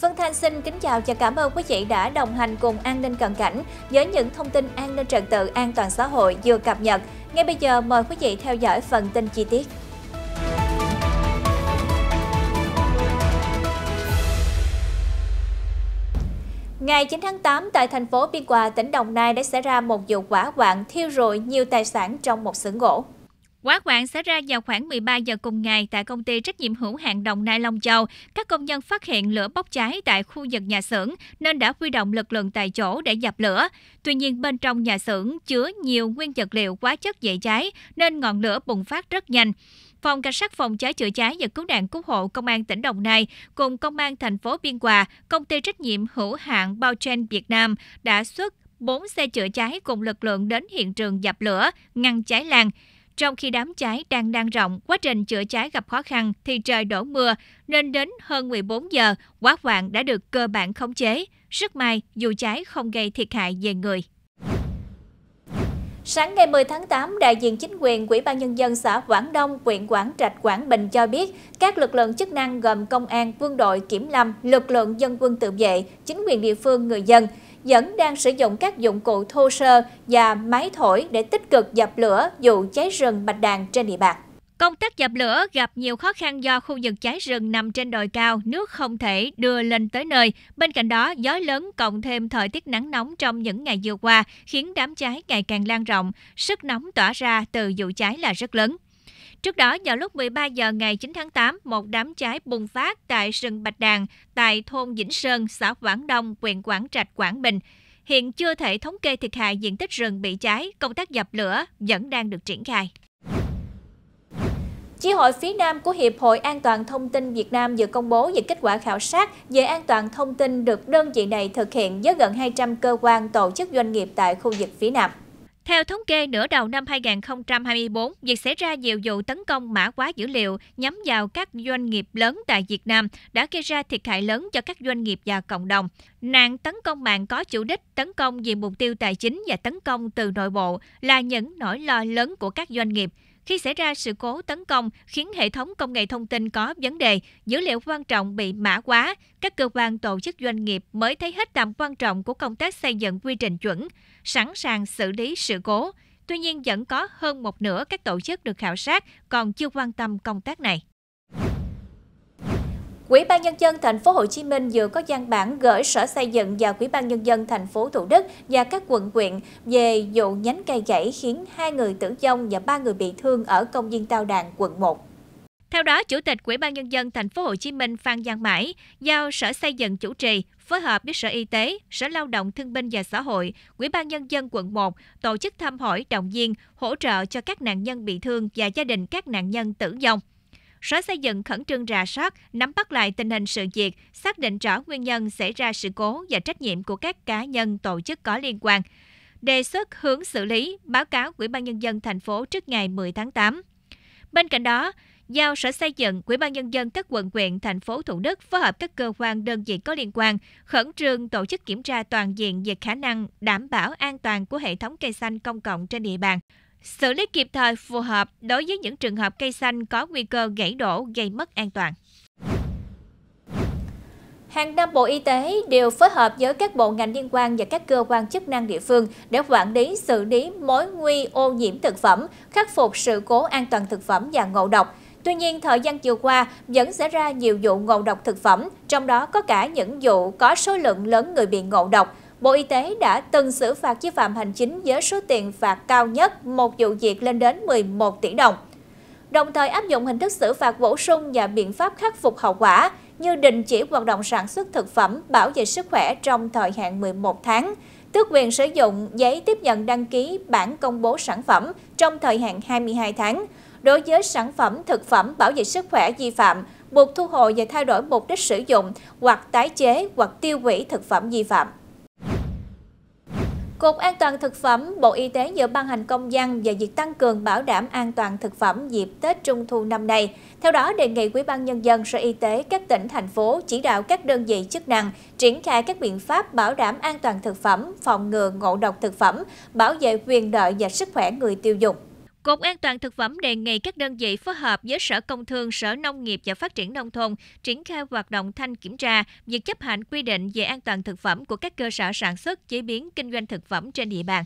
Phương Thanh xin kính chào và cảm ơn quý vị đã đồng hành cùng An ninh cận cảnh với những thông tin an ninh trật tự an toàn xã hội vừa cập nhật. Ngay bây giờ mời quý vị theo dõi phần tin chi tiết. Ngày 9 tháng 8 tại thành phố Biên Hòa, tỉnh Đồng Nai đã xảy ra một vụ hỏa hoạn thiêu rụi nhiều tài sản trong một xưởng gỗ. Quá hoạn xảy ra vào khoảng 13 giờ cùng ngày tại công ty trách nhiệm hữu hạn Đồng Nai Long Châu. Các công nhân phát hiện lửa bốc cháy tại khu vực nhà xưởng nên đã huy động lực lượng tại chỗ để dập lửa. Tuy nhiên bên trong nhà xưởng chứa nhiều nguyên vật liệu quá chất dễ cháy nên ngọn lửa bùng phát rất nhanh. Phòng Cảnh sát phòng cháy chữa cháy và cứu nạn cứu hộ Công an tỉnh Đồng Nai cùng Công an thành phố Biên Hòa, Công ty trách nhiệm hữu hạn Bao Chen Việt Nam đã xuất 4 xe chữa cháy cùng lực lượng đến hiện trường dập lửa, ngăn cháy lan. Trong khi đám cháy đang lan rộng, quá trình chữa cháy gặp khó khăn thì trời đổ mưa, nên đến hơn 14 giờ, quá hoạn đã được cơ bản khống chế. Rất may, dù cháy không gây thiệt hại về người. Sáng ngày 10 tháng 8, đại diện chính quyền ủy ban Nhân dân xã Quảng Đông, huyện Quảng Trạch, Quảng Bình cho biết, các lực lượng chức năng gồm công an, quân đội, kiểm lâm, lực lượng dân quân tự vệ, chính quyền địa phương, người dân vẫn đang sử dụng các dụng cụ thô sơ và máy thổi để tích cực dập lửa vụ cháy rừng Bạch Đàn trên địa bàn. Công tác dập lửa gặp nhiều khó khăn do khu vực cháy rừng nằm trên đồi cao, nước không thể đưa lên tới nơi. Bên cạnh đó, gió lớn cộng thêm thời tiết nắng nóng trong những ngày vừa qua khiến đám cháy ngày càng lan rộng, sức nóng tỏa ra từ vụ cháy là rất lớn. Trước đó, vào lúc 13 giờ ngày 9 tháng 8, một đám cháy bùng phát tại rừng Bạch Đàn tại thôn Vĩnh Sơn, xã Quảng Đông, huyện Quảng Trạch, Quảng Bình. Hiện chưa thể thống kê thiệt hại diện tích rừng bị cháy, công tác dập lửa vẫn đang được triển khai. Chi hội phía Nam của Hiệp hội An toàn Thông tin Việt Nam vừa công bố về kết quả khảo sát về an toàn thông tin được đơn vị này thực hiện với gần 200 cơ quan tổ chức doanh nghiệp tại khu vực phía Nam. Theo thống kê, nửa đầu năm 2024, việc xảy ra nhiều vụ tấn công mã hóa dữ liệu nhắm vào các doanh nghiệp lớn tại Việt Nam đã gây ra thiệt hại lớn cho các doanh nghiệp và cộng đồng. Nạn tấn công mạng có chủ đích tấn công vì mục tiêu tài chính và tấn công từ nội bộ là những nỗi lo lớn của các doanh nghiệp. Khi xảy ra sự cố tấn công khiến hệ thống công nghệ thông tin có vấn đề, dữ liệu quan trọng bị mã hóa, các cơ quan tổ chức doanh nghiệp mới thấy hết tầm quan trọng của công tác xây dựng quy trình chuẩn, sẵn sàng xử lý sự cố. Tuy nhiên, vẫn có hơn một nửa các tổ chức được khảo sát còn chưa quan tâm công tác này. Quỹ ban nhân dân thành phố Hồ Chí Minh vừa có văn bản gửi Sở Xây dựng và Quỹ ban nhân dân thành phố Thủ Đức và các quận huyện về vụ nhánh cây gãy khiến hai người tử vong và ba người bị thương ở công viên Tao Đàn, quận 1. Theo đó, Chủ tịch Quỹ ban nhân dân thành phố Hồ Chí Minh Phan Giang Mãi giao Sở Xây dựng chủ trì phối hợp với Sở Y tế, Sở Lao động Thương binh và Xã hội, Ủy ban Nhân dân quận 1 tổ chức thăm hỏi, động viên, hỗ trợ cho các nạn nhân bị thương và gia đình các nạn nhân tử vong. Sở Xây dựng khẩn trương rà soát, nắm bắt lại tình hình sự việc, xác định rõ nguyên nhân xảy ra sự cố và trách nhiệm của các cá nhân tổ chức có liên quan. Đề xuất hướng xử lý, báo cáo Ủy ban Nhân dân thành phố trước ngày 10 tháng 8. Bên cạnh đó, giao Sở Xây dựng, Ủy ban nhân dân các quận huyện, thành phố Thủ Đức phối hợp các cơ quan đơn vị có liên quan khẩn trương tổ chức kiểm tra toàn diện về khả năng đảm bảo an toàn của hệ thống cây xanh công cộng trên địa bàn, xử lý kịp thời phù hợp đối với những trường hợp cây xanh có nguy cơ gãy đổ gây mất an toàn. Hàng năm Bộ Y tế đều phối hợp với các bộ ngành liên quan và các cơ quan chức năng địa phương để quản lý xử lý mối nguy ô nhiễm thực phẩm, khắc phục sự cố an toàn thực phẩm và ngộ độc, Tuy nhiên, thời gian vừa qua vẫn xảy ra nhiều vụ ngộ độc thực phẩm, trong đó có cả những vụ có số lượng lớn người bị ngộ độc. Bộ Y tế đã từng xử phạt vi phạm hành chính với số tiền phạt cao nhất một vụ việc lên đến 11 tỷ đồng. Đồng thời áp dụng hình thức xử phạt bổ sung và biện pháp khắc phục hậu quả như đình chỉ hoạt động sản xuất thực phẩm bảo vệ sức khỏe trong thời hạn 11 tháng, tước quyền sử dụng giấy tiếp nhận đăng ký bản công bố sản phẩm trong thời hạn 22 tháng, đối với sản phẩm thực phẩm bảo vệ sức khỏe vi phạm, buộc thu hồi và thay đổi mục đích sử dụng hoặc tái chế hoặc tiêu hủy thực phẩm vi phạm. Cục An toàn thực phẩm, Bộ Y tế vừa ban hành công văn về việc tăng cường bảo đảm an toàn thực phẩm dịp Tết Trung thu năm nay. Theo đó, đề nghị Ủy ban nhân dân Sở Y tế các tỉnh thành phố chỉ đạo các đơn vị chức năng triển khai các biện pháp bảo đảm an toàn thực phẩm, phòng ngừa ngộ độc thực phẩm, bảo vệ quyền lợi và sức khỏe người tiêu dùng. Cục An toàn thực phẩm đề nghị các đơn vị phối hợp với Sở Công Thương, Sở Nông nghiệp và Phát triển Nông thôn triển khai hoạt động thanh kiểm tra việc chấp hành quy định về an toàn thực phẩm của các cơ sở sản xuất, chế biến, kinh doanh thực phẩm trên địa bàn.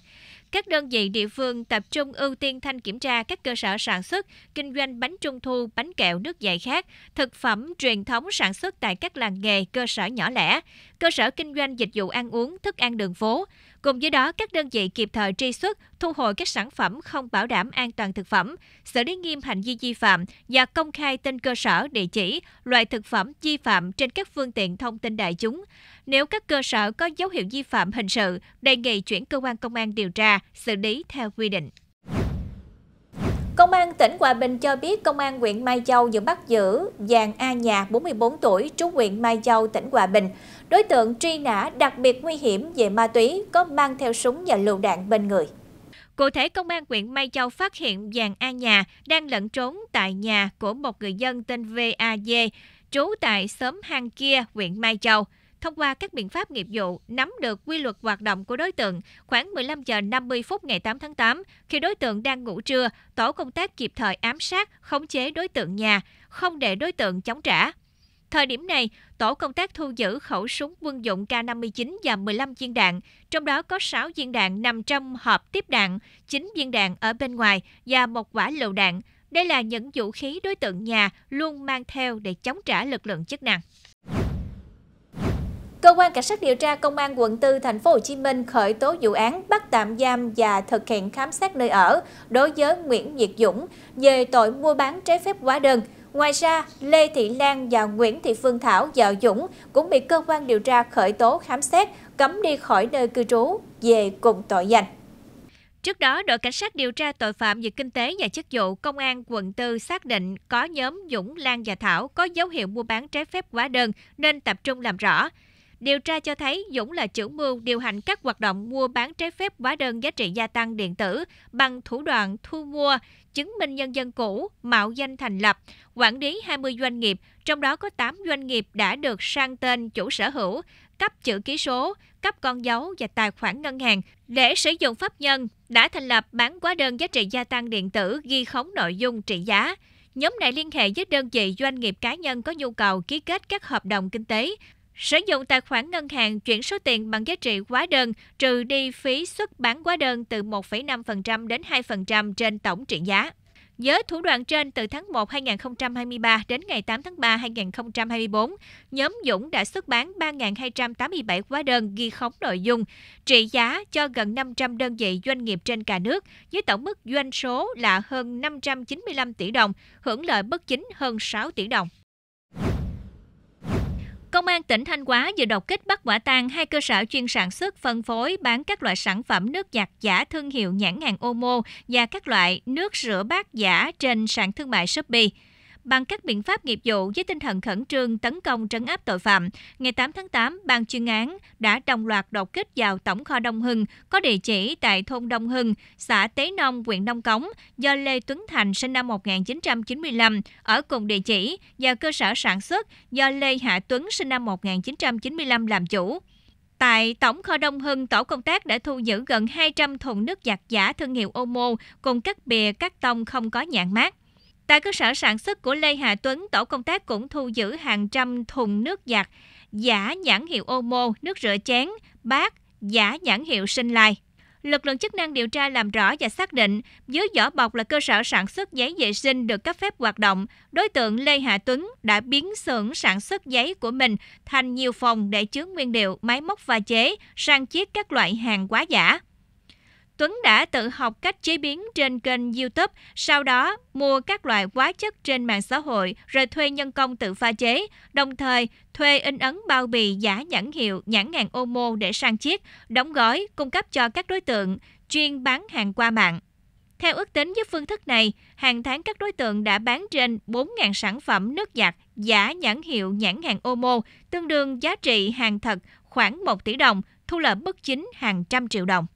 Các đơn vị địa phương tập trung ưu tiên thanh kiểm tra các cơ sở sản xuất, kinh doanh bánh trung thu, bánh kẹo, nước giải khát, thực phẩm truyền thống sản xuất tại các làng nghề, cơ sở nhỏ lẻ, cơ sở kinh doanh dịch vụ ăn uống, thức ăn đường phố, Cùng với đó, các đơn vị kịp thời truy xuất, thu hồi các sản phẩm không bảo đảm an toàn thực phẩm, xử lý nghiêm hành vi vi phạm và công khai tên cơ sở, địa chỉ, loại thực phẩm vi phạm trên các phương tiện thông tin đại chúng. Nếu các cơ sở có dấu hiệu vi phạm hình sự, đề nghị chuyển cơ quan công an điều tra, xử lý theo quy định. Công an tỉnh Hòa Bình cho biết công an huyện Mai Châu vừa bắt giữ Giàng A Nhà 44 tuổi trú huyện Mai Châu tỉnh Hòa Bình. Đối tượng truy nã đặc biệt nguy hiểm về ma túy có mang theo súng và lựu đạn bên người. Cụ thể, công an huyện Mai Châu phát hiện Giàng A Nhà đang lẫn trốn tại nhà của một người dân tên VAD, trú tại xóm Hang Kia, huyện Mai Châu thông qua các biện pháp nghiệp vụ nắm được quy luật hoạt động của đối tượng. Khoảng 15 giờ 50 phút ngày 8 tháng 8, khi đối tượng đang ngủ trưa, tổ công tác kịp thời ám sát, khống chế đối tượng nhà, không để đối tượng chống trả. Thời điểm này, tổ công tác thu giữ khẩu súng quân dụng K59 và 15 viên đạn, trong đó có 6 viên đạn nằm trong hộp tiếp đạn, 9 viên đạn ở bên ngoài và một quả lựu đạn. Đây là những vũ khí đối tượng nhà luôn mang theo để chống trả lực lượng chức năng. Cơ quan cảnh sát điều tra Công an quận 4 thành phố Hồ Chí Minh khởi tố vụ án bắt tạm giam và thực hiện khám xét nơi ở đối với Nguyễn Việt Dũng về tội mua bán trái phép hóa đơn. Ngoài ra, Lê Thị Lan và Nguyễn Thị Phương Thảo, vợ Dũng cũng bị cơ quan điều tra khởi tố khám xét, cấm đi khỏi nơi cư trú về cùng tội danh. Trước đó, đội cảnh sát điều tra tội phạm về kinh tế và chức vụ công an quận 4 xác định có nhóm Dũng, Lan và Thảo có dấu hiệu mua bán trái phép hóa đơn nên tập trung làm rõ. Điều tra cho thấy Dũng là chủ mưu điều hành các hoạt động mua bán trái phép hóa đơn giá trị gia tăng điện tử bằng thủ đoạn thu mua, chứng minh nhân dân cũ, mạo danh thành lập, quản lý 20 doanh nghiệp, trong đó có 8 doanh nghiệp đã được sang tên chủ sở hữu, cấp chữ ký số, cấp con dấu và tài khoản ngân hàng để sử dụng pháp nhân đã thành lập bán hóa đơn giá trị gia tăng điện tử ghi khống nội dung trị giá. Nhóm này liên hệ với đơn vị doanh nghiệp cá nhân có nhu cầu ký kết các hợp đồng kinh tế Sử dụng tài khoản ngân hàng chuyển số tiền bằng giá trị hóa đơn trừ đi phí xuất bán hóa đơn từ 1,5% đến 2% trên tổng trị giá. Với thủ đoạn trên, từ tháng 1 2023 đến ngày 8 tháng 3 2024, nhóm Dũng đã xuất bán 3.287 hóa đơn ghi khống nội dung, trị giá cho gần 500 đơn vị doanh nghiệp trên cả nước, với tổng mức doanh số là hơn 595 tỷ đồng, hưởng lợi bất chính hơn 6 tỷ đồng. Công an tỉnh Thanh Hóa vừa đột kích bắt quả tang hai cơ sở chuyên sản xuất, phân phối, bán các loại sản phẩm nước giặt giả thương hiệu nhãn hàng Omo và các loại nước rửa bát giả trên sàn thương mại Shopee bằng các biện pháp nghiệp vụ với tinh thần khẩn trương tấn công trấn áp tội phạm, ngày 8 tháng 8, ban chuyên án đã đồng loạt đột kích vào tổng kho Đông Hưng có địa chỉ tại thôn Đông Hưng, xã Tế Nông, huyện Đông Cống do Lê Tuấn Thành sinh năm 1995 ở cùng địa chỉ và cơ sở sản xuất do Lê Hạ Tuấn sinh năm 1995 làm chủ. Tại Tổng kho Đông Hưng, tổ công tác đã thu giữ gần 200 thùng nước giặt giả thương hiệu Omo cùng các bìa các tông không có nhãn mát. Tại cơ sở sản xuất của Lê Hà Tuấn, tổ công tác cũng thu giữ hàng trăm thùng nước giặt, giả nhãn hiệu Omo, nước rửa chén, bát, giả nhãn hiệu Sinh Lai. Lực lượng chức năng điều tra làm rõ và xác định dưới vỏ bọc là cơ sở sản xuất giấy vệ sinh được cấp phép hoạt động, đối tượng Lê Hà Tuấn đã biến xưởng sản xuất giấy của mình thành nhiều phòng để chứa nguyên liệu, máy móc và chế, sang chiết các loại hàng quá giả. Tuấn đã tự học cách chế biến trên kênh YouTube, sau đó mua các loại hóa chất trên mạng xã hội rồi thuê nhân công tự pha chế, đồng thời thuê in ấn bao bì giả nhãn hiệu nhãn hàng Omo để sang chiết, đóng gói, cung cấp cho các đối tượng chuyên bán hàng qua mạng. Theo ước tính với phương thức này, hàng tháng các đối tượng đã bán trên 4.000 sản phẩm nước giặt giả nhãn hiệu nhãn hàng Omo, tương đương giá trị hàng thật khoảng 1 tỷ đồng, thu lợi bất chính hàng trăm triệu đồng.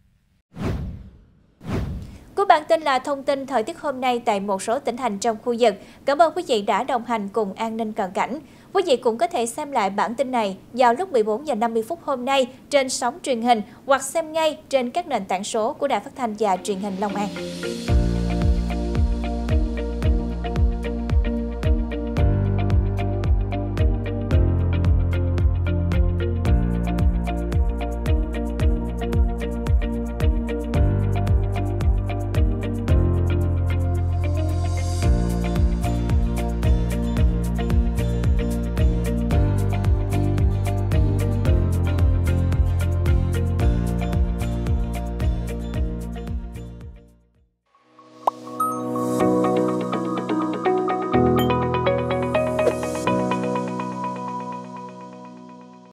Cuối bản tin là thông tin thời tiết hôm nay tại một số tỉnh thành trong khu vực. Cảm ơn quý vị đã đồng hành cùng An ninh Cận Cảnh. Quý vị cũng có thể xem lại bản tin này vào lúc 14 giờ 50 phút hôm nay trên sóng truyền hình hoặc xem ngay trên các nền tảng số của Đài Phát thanh và Truyền hình Long An.